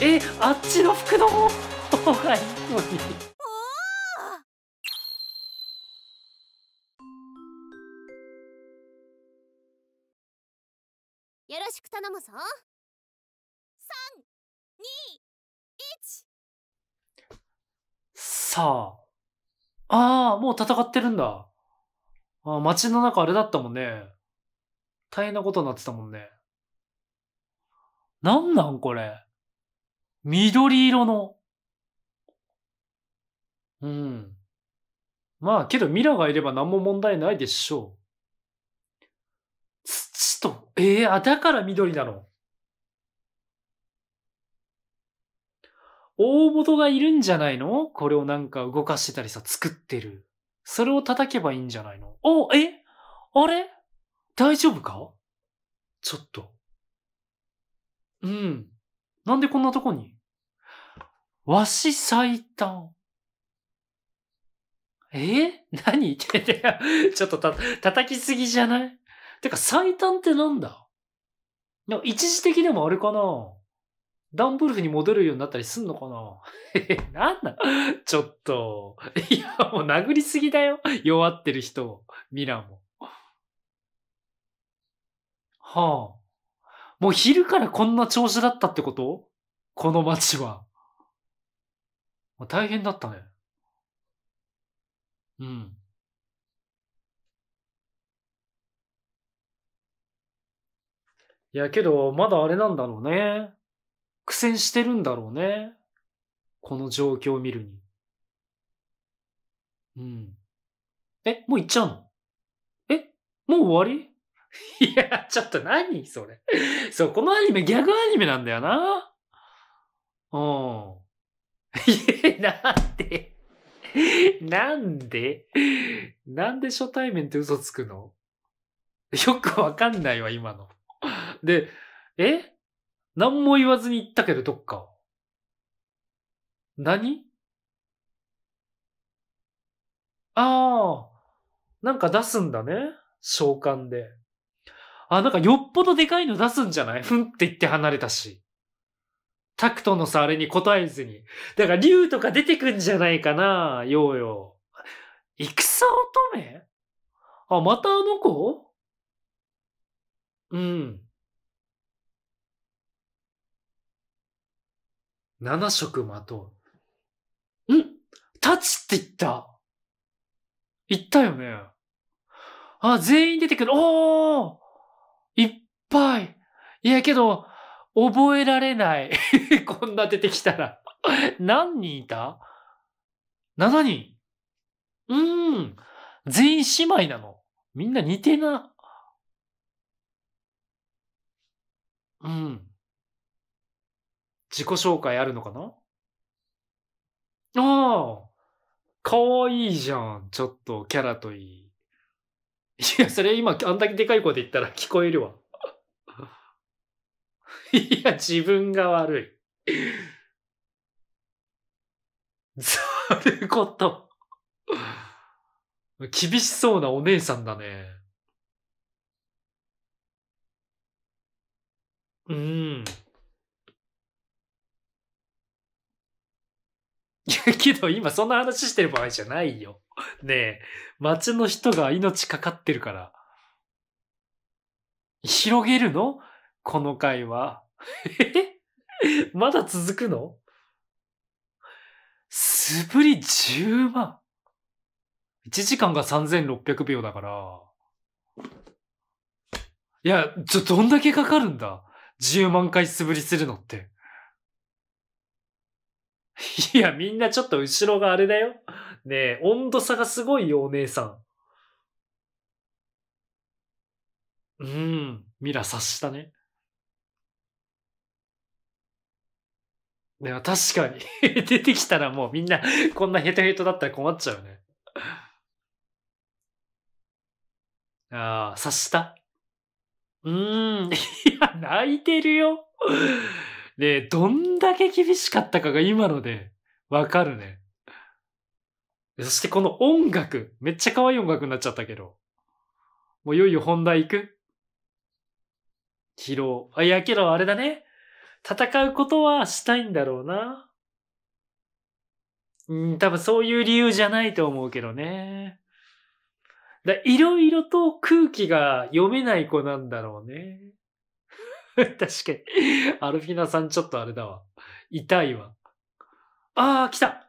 えあっちの服の方がいいのによろしく頼むぞ321さあああもう戦ってるんだあ街の中あれだったもんね大変なことになってたもんねなんなんこれ緑色の。うん。まあ、けどミラがいれば何も問題ないでしょう。土と、ええー、あ、だから緑なの。大元がいるんじゃないのこれをなんか動かしてたりさ、作ってる。それを叩けばいいんじゃないのお、えあれ大丈夫かちょっと。うん。なんでこんなとこにわし最短。え何言ってんだよ。ちょっとた、叩きすぎじゃないてか最短ってなんだでも一時的でもあれかなダンブルフに戻るようになったりすんのかなえ、なんだちょっと。いや、もう殴りすぎだよ。弱ってる人を。ミラも。はあ。もう昼からこんな調子だったってことこの街は。まあ、大変だったね。うん。いやけど、まだあれなんだろうね。苦戦してるんだろうね。この状況を見るに。うん。え、もう行っちゃうのえ、もう終わり いや、ちょっと何それ。そう、このアニメギャグアニメなんだよな。うん。なんでなんでなんで初対面って嘘つくのよくわかんないわ、今の。で、え何も言わずに行ったけど、どっか。何ああ、なんか出すんだね。召喚で。あ、なんかよっぽどでかいの出すんじゃないふんって言って離れたし。タクトのさ、あれに答えずに。だから、竜とか出てくんじゃないかな、ヨーヨー。戦乙女あ、またあの子うん。七色まとう。ん立ちって言った言ったよね。あ、全員出てくる。おーいっぱいいやけど、覚えられない。こんな出てきたら。何人いた ?7 人。うーん。全員姉妹なの。みんな似てな。うん。自己紹介あるのかなああ。かわいいじゃん。ちょっとキャラといい。いや、それ今、あんだけでかい声で言ったら聞こえるわ。いや、自分が悪い。ざること。厳しそうなお姉さんだね。うん。いや、けど今そんな話してる場合じゃないよ。ねえ、街の人が命かかってるから。広げるのこの回は。まだ続くの素振り10万 ?1 時間が3600秒だから。いや、ちょ、どんだけかかるんだ ?10 万回素振りするのって。いや、みんなちょっと後ろがあれだよ。ねえ、温度差がすごいよ、お姉さん。うん、ミラ察したね。ね、確かに 出てきたらもうみんなこんなヘトヘトだったら困っちゃうねああ、察したうーん。いや、泣いてるよ。ねどんだけ厳しかったかが今ので、わかるね。そしてこの音楽、めっちゃ可愛い音楽になっちゃったけど。もういよいよ本題行く疲労。あ、いやけどあれだね。戦うことはしたいんだろうな。うん、多分そういう理由じゃないと思うけどね。だいろいろと空気が読めない子なんだろうね。確かに。アルフィナさんちょっとあれだわ。痛いわ。ああ、来た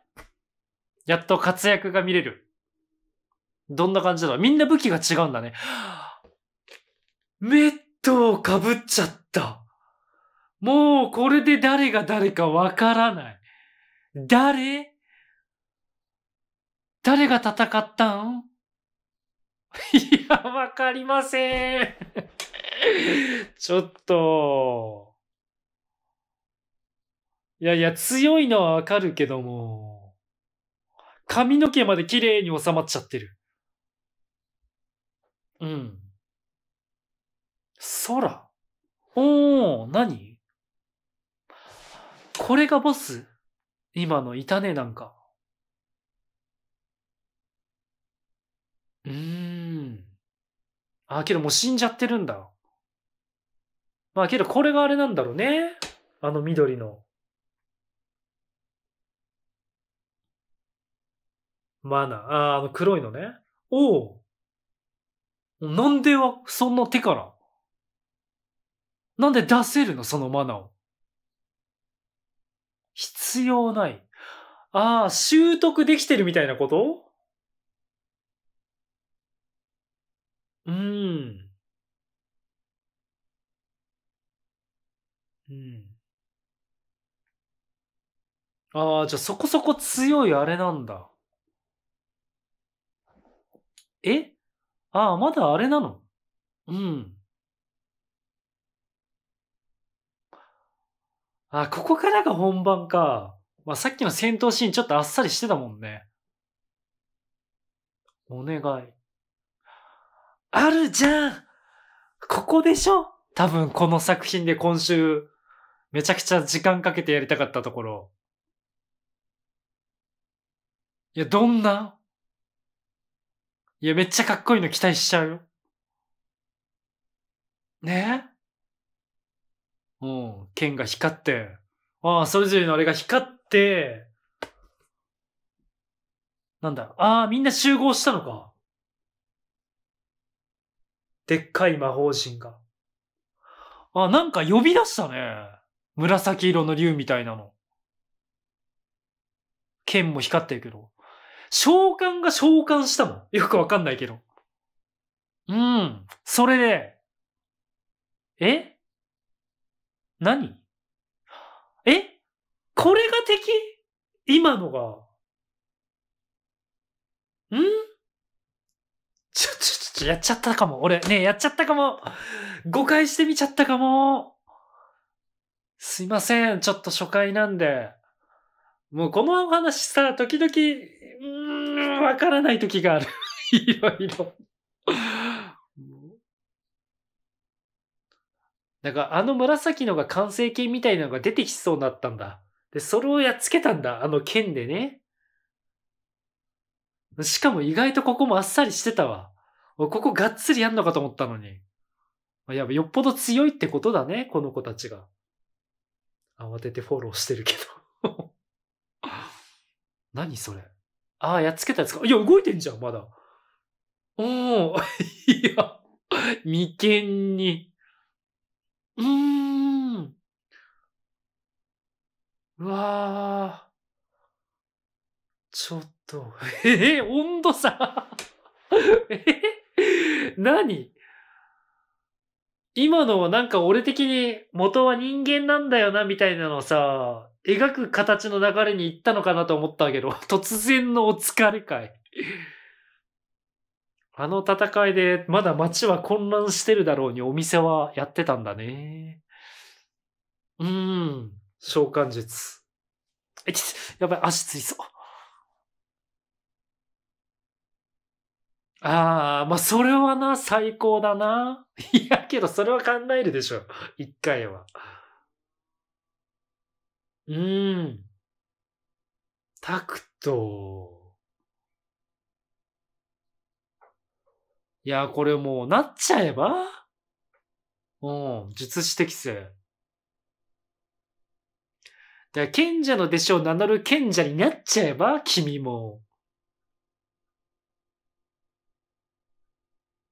やっと活躍が見れる。どんな感じだろうみんな武器が違うんだね。メットを被っちゃった。もうこれで誰が誰かわからない。誰誰が戦ったん いや、わかりません。ちょっと。いやいや、強いのはわかるけども。髪の毛まで綺麗に収まっちゃってる。うん。空おー、何これがボス今のいたね、なんか。うーん。あ、けどもう死んじゃってるんだ。まあけどこれがあれなんだろうね。あの緑の。マナー。ああの黒いのね。おお。なんでは、そんな手から。なんで出せるのそのマナーを。必要ない。ああ、習得できてるみたいなことうん。うん。ああ、じゃあそこそこ強いあれなんだ。えああ、まだあれなのうん。あ、ここからが本番か。まあ、さっきの戦闘シーンちょっとあっさりしてたもんね。お願い。あるじゃんここでしょ多分この作品で今週、めちゃくちゃ時間かけてやりたかったところ。いや、どんないや、めっちゃかっこいいの期待しちゃうよ。ねえうん、剣が光って、ああ、それぞれのあれが光って、なんだ、ああ、みんな集合したのか。でっかい魔法陣が。あ、なんか呼び出したね。紫色の竜みたいなの。剣も光ってるけど。召喚が召喚したのよくわかんないけど。うん。それで、え何えこれが敵今のが。んちょ、ちょ、ちょ、やっちゃったかも。俺、ねやっちゃったかも。誤解してみちゃったかも。すいません。ちょっと初回なんで。もうこのお話さ、時々、うーん、わからない時がある。いろいろ。だからあの紫のが完成形みたいなのが出てきそうになったんだ。で、それをやっつけたんだ。あの剣でね。しかも意外とここもあっさりしてたわ。ここがっつりやんのかと思ったのに。やよっぽど強いってことだね、この子たちが。慌ててフォローしてるけど 何それ。ああ、やっつけたやつか。いや、動いてんじゃん、まだ。おお いや、眉間に。うーん。うわー。ちょっと、えー、温度差 えー、何今のなんか俺的に元は人間なんだよなみたいなのさ、描く形の流れに行ったのかなと思ったけど、突然のお疲れ会あの戦いでまだ街は混乱してるだろうにお店はやってたんだね。うーん、召喚術。え、やばい、足ついそう。ああ、まあ、それはな、最高だな。いや、けど、それは考えるでしょ。一回は。うーん。タクト。いや、これもうなっちゃえばうん、術師適正。だ賢者の弟子を名乗る賢者になっちゃえば、君も。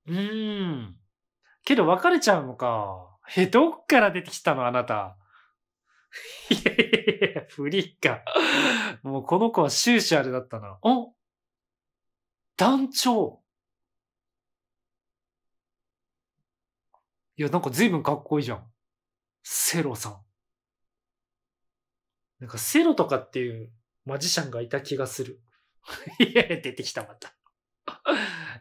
うーん。けど別れちゃうのか。え、どっから出てきたのあなた。いやいやいや、不利ーか。もうこの子は終始あれだったな。お団長。いや、なんか随分かっこいいじゃん。セロさん。なんかセロとかっていうマジシャンがいた気がする。いや、出てきたまた。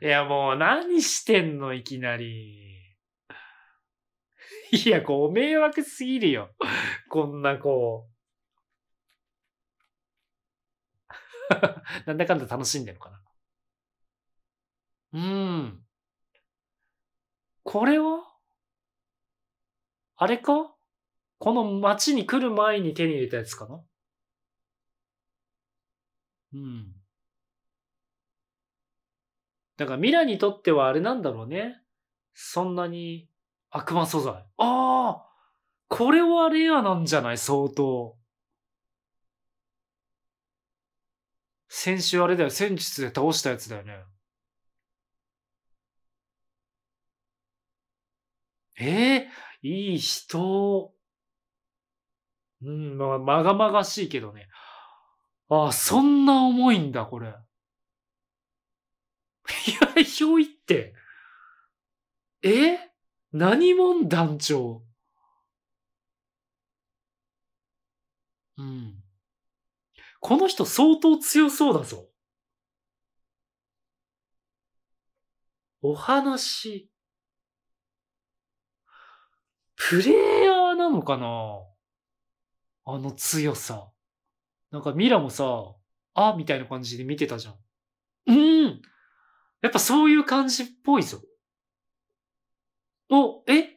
いや、もう何してんの、いきなり。いや、こう、迷惑すぎるよ。こんなこう。なんだかんだ楽しんでるのかな。うん。これはあれかこの街に来る前に手に入れたやつかなうん。だからミラにとってはあれなんだろうね。そんなに悪魔素材。ああこれはレアなんじゃない相当。先週あれだよ。戦術で倒したやつだよね。ええーいい人、うん、まあ、まがまがしいけどね。ああ、そんな重いんだ、これ。いや、ひょいって。え何者団長うん。この人相当強そうだぞ。お話。プレイヤーなのかなあの強さ。なんかミラもさ、あみたいな感じで見てたじゃん。うーんやっぱそういう感じっぽいぞ。お、え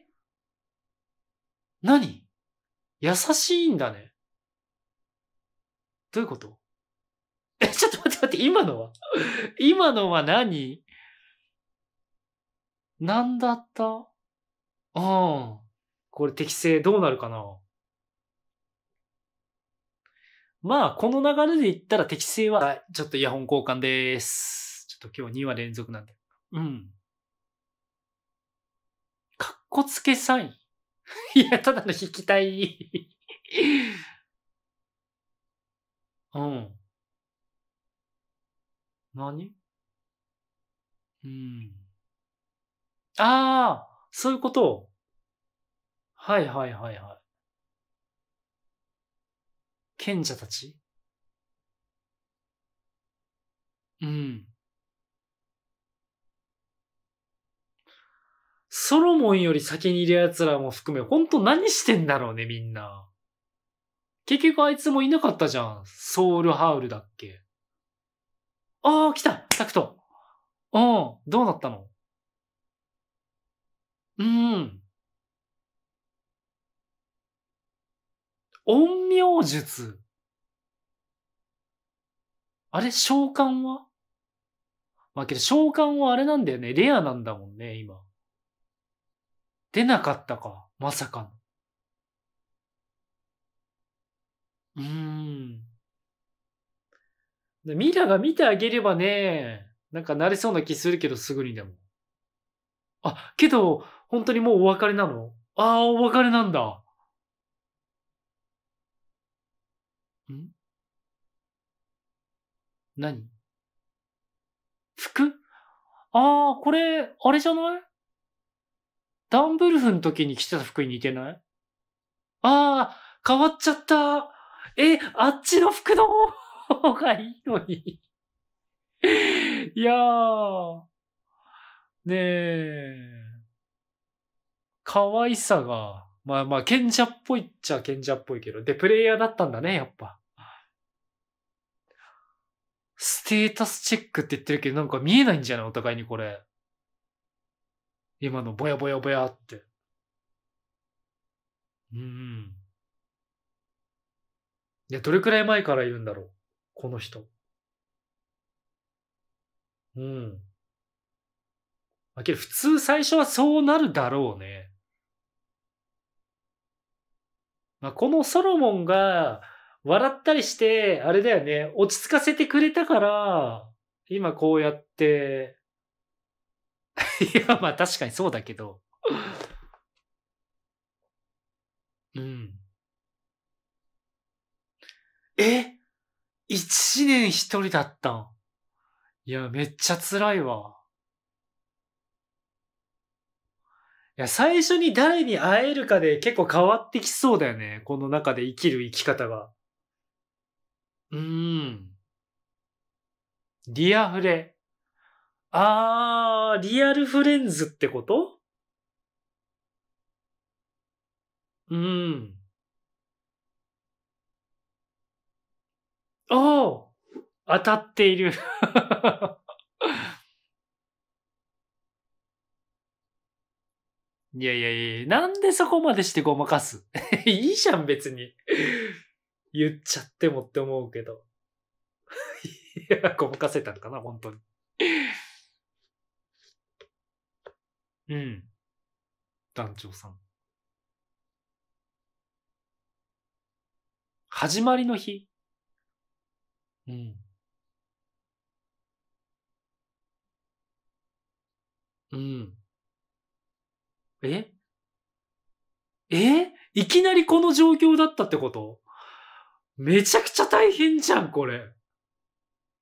何優しいんだね。どういうことえ、ちょっと待って待って、今のは今のは何なんだったああ。これ適正どうなるかなまあ、この流れで言ったら適正は、はい、ちょっとイヤホン交換です。ちょっと今日2話連続なんで。うん。かっこつけサイン いや、ただの引きたい うん。何うん。ああ、そういうこと。はいはいはいはい。賢者たちうん。ソロモンより先にいる奴らも含め、ほんと何してんだろうね、みんな。結局あいつもいなかったじゃん。ソウルハウルだっけ。ああ、来たタクトうん、どうなったのうん。陰陽術。あれ召喚はまあけど召喚はあれなんだよね。レアなんだもんね、今。出なかったか。まさかの。うーん。ミラが見てあげればね、なんか慣れそうな気するけど、すぐにでも。あ、けど、本当にもうお別れなのああ、お別れなんだ。ん何服ああ、これ、あれじゃないダンブルフの時に着てた服に似てないああ、変わっちゃった。え、あっちの服の方がいいのにいやー。ねえ。可愛さが、まあまあ、賢者っぽいっちゃ賢者っぽいけど、で、プレイヤーだったんだね、やっぱ。ステータスチェックって言ってるけど、なんか見えないんじゃないお互いにこれ。今のぼやぼやぼやって。うん。いや、どれくらい前からいるんだろうこの人。うん。あ、けど普通最初はそうなるだろうね。まあ、このソロモンが、笑ったりして、あれだよね、落ち着かせてくれたから、今こうやって、いや、まあ確かにそうだけど。うん。え一年一人だったんいや、めっちゃ辛いわ。いや、最初に誰に会えるかで結構変わってきそうだよね。この中で生きる生き方が。うーん。リアフレ。あー、リアルフレンズってことうーん。おー当たっている いやいやいや、なんでそこまでしてごまかす いいじゃん、別に言っちゃってもって思うけど。いや、ごまかせたのかな、本当に。うん。団長さん。始まりの日。うん。うん。ええいきなりこの状況だったってことめちゃくちゃ大変じゃん、これ。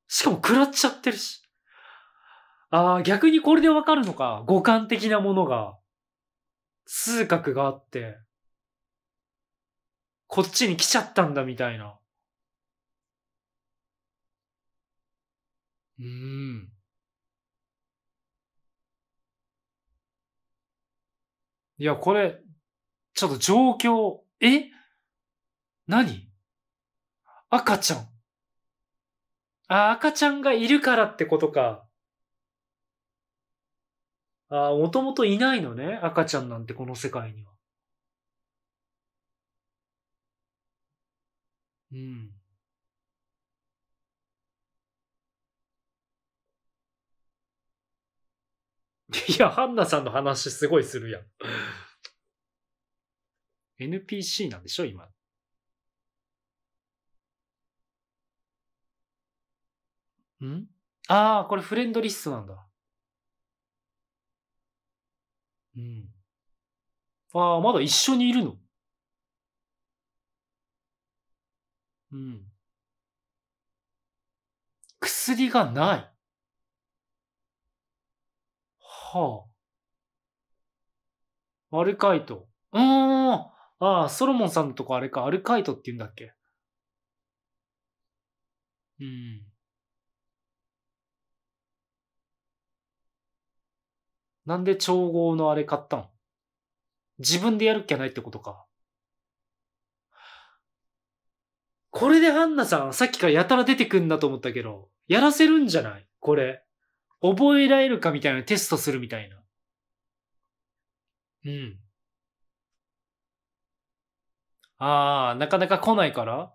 しかも食らっちゃってるし。ああ、逆にこれでわかるのか。五感的なものが、数覚があって、こっちに来ちゃったんだみたいな。うん。いや、これ、ちょっと状況、え何赤ちゃん。あ、赤ちゃんがいるからってことか。あ、もともといないのね。赤ちゃんなんてこの世界には。うん。いや、ハンナさんの話すごいするやん。NPC なんでしょ今。んああ、これフレンドリストなんだ。うん。ああ、まだ一緒にいるの。うん。薬がない。はあ。アルカイト。うーん。ああ、ソロモンさんのとこあれか、アルカイトって言うんだっけ。うん。なんで調合のあれ買ったん自分でやるっきゃないってことか。これでハンナさん、さっきからやたら出てくんだと思ったけど、やらせるんじゃないこれ。覚えられるかみたいなテストするみたいな。うん。ああ、なかなか来ないから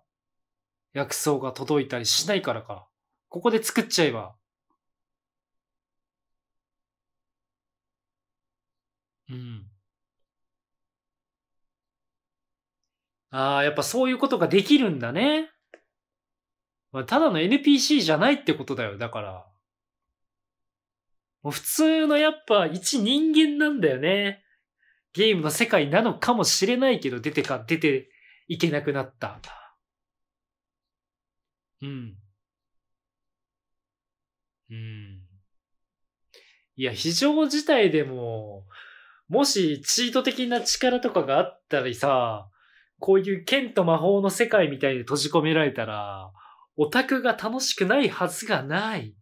薬草が届いたりしないからか。ここで作っちゃえば、うん。ああ、やっぱそういうことができるんだね。まあ、ただの NPC じゃないってことだよ、だから。もう普通のやっぱ一人間なんだよね。ゲームの世界なのかもしれないけど、出てか、出ていけなくなった。うん。うん。いや、非常事態でも、もしチート的な力とかがあったりさ、こういう剣と魔法の世界みたいに閉じ込められたら、オタクが楽しくないはずがない。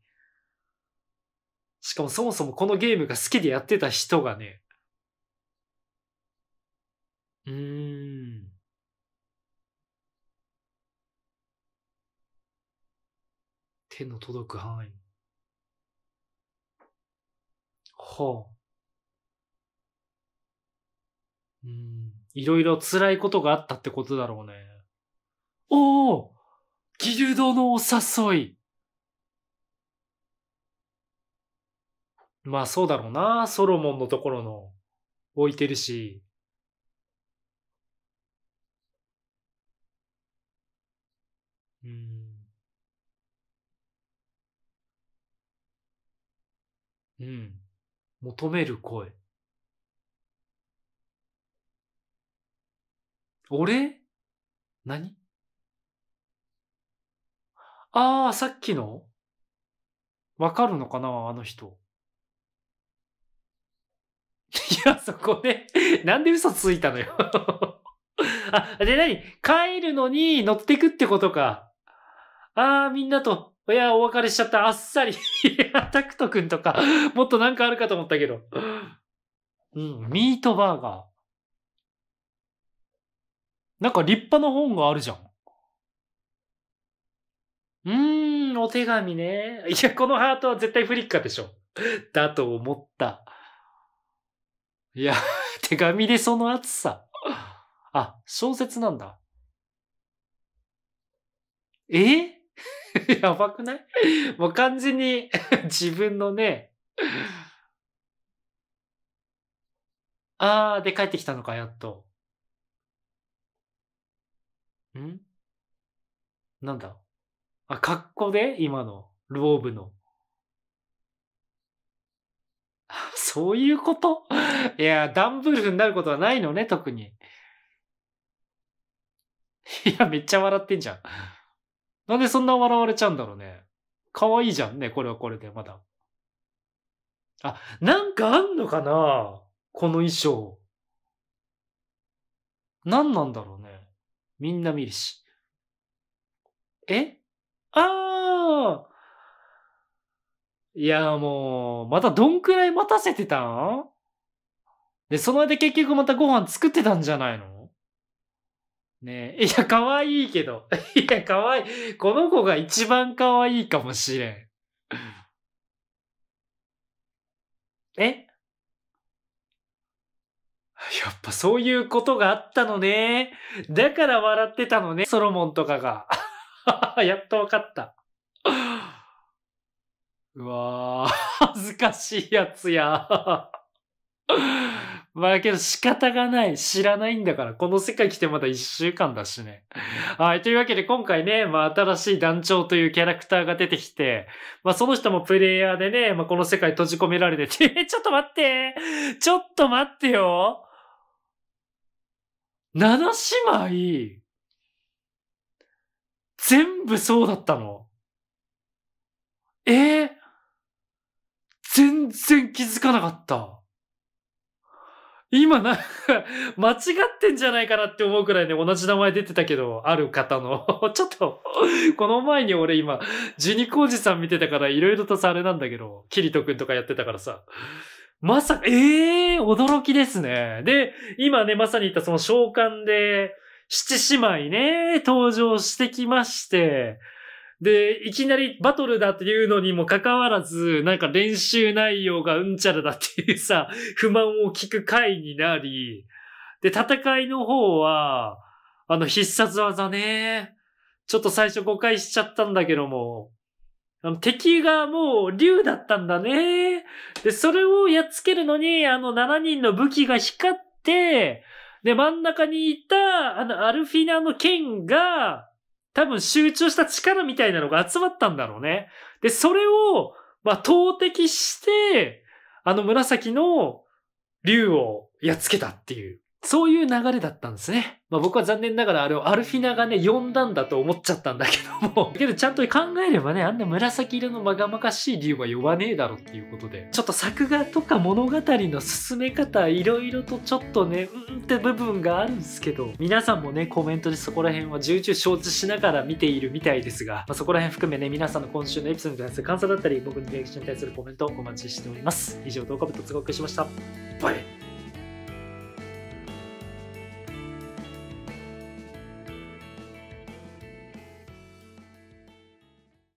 しかもそもそもこのゲームが好きでやってた人がね。うーん。手の届く範囲。はあ。うん。いろいろ辛いことがあったってことだろうね。おおギルドのお誘いまあそうだろうな。ソロモンのところの置いてるし。うん。うん。求める声。俺何ああ、さっきのわかるのかなあの人。いや、そこで、なんで嘘ついたのよ あ、で、なに帰るのに乗ってくってことか。ああ、みんなと、いや、お別れしちゃった。あっさり。いや、タクト君とか、もっとなんかあるかと思ったけど。うん、ミートバーガー。なんか立派な本があるじゃん。うーん、お手紙ね。いや、このハートは絶対フリッカーでしょ。だと思った。いや、手紙でその暑さ。あ、小説なんだ。え やばくないもう完全に自分のね、あーで帰ってきたのか、やっと。んなんだあ、格好で今の、ローブの。そういうこといや、ダンブルフになることはないのね、特に。いや、めっちゃ笑ってんじゃん。なんでそんな笑われちゃうんだろうね。可愛いじゃんね、これはこれで、まだ。あ、なんかあんのかなこの衣装。何なんだろうね。みんな見るし。えああいや、もう、またどんくらい待たせてたんで、その間結局またご飯作ってたんじゃないのねえ。いや、可愛いけど。いや、可愛い。この子が一番可愛いかもしれん。え やっぱそういうことがあったのね。だから笑ってたのね、ソロモンとかが。やっとわかった。うわぁ、恥ずかしいやつや。まあけど仕方がない。知らないんだから。この世界来てまだ一週間だしね。はい。というわけで今回ね、まあ新しい団長というキャラクターが出てきて、まあその人もプレイヤーでね、まあこの世界閉じ込められてて、ちょっと待ってちょっと待ってよ7姉妹、全部そうだったのえー、全然気づかなかった。今なんか、間違ってんじゃないかなって思うくらいね、同じ名前出てたけど、ある方の。ちょっと、この前に俺今、ジュニコウジさん見てたから、いろいろとさ、あれなんだけど、キリトくんとかやってたからさ。まさか、ええー、驚きですね。で、今ね、まさに言ったその召喚で、七姉妹ね、登場してきまして、で、いきなりバトルだっていうのにもかかわらず、なんか練習内容がうんちゃらだっていうさ、不満を聞く回になり、で、戦いの方は、あの必殺技ね、ちょっと最初誤解しちゃったんだけども、あの敵がもう竜だったんだね。で、それをやっつけるのに、あの7人の武器が光って、で、真ん中にいた、あの、アルフィナの剣が、多分集中した力みたいなのが集まったんだろうね。で、それを、まあ、投擲して、あの紫の竜をやっつけたっていう。そういう流れだったんですね。まあ僕は残念ながらあれをアルフィナがね、呼んだんだと思っちゃったんだけども けどちゃんと考えればね、あんな紫色のまがまがしい理由は呼ばねえだろっていうことで、ちょっと作画とか物語の進め方、いろいろとちょっとね、うんって部分があるんですけど、皆さんもね、コメントでそこら辺は重々承知しながら見ているみたいですが、まあ、そこら辺含めね、皆さんの今週のエピソードに対する感想だったり、僕のリアクションに対するコメントをお待ちしております。以上、動画部突通しました。バイ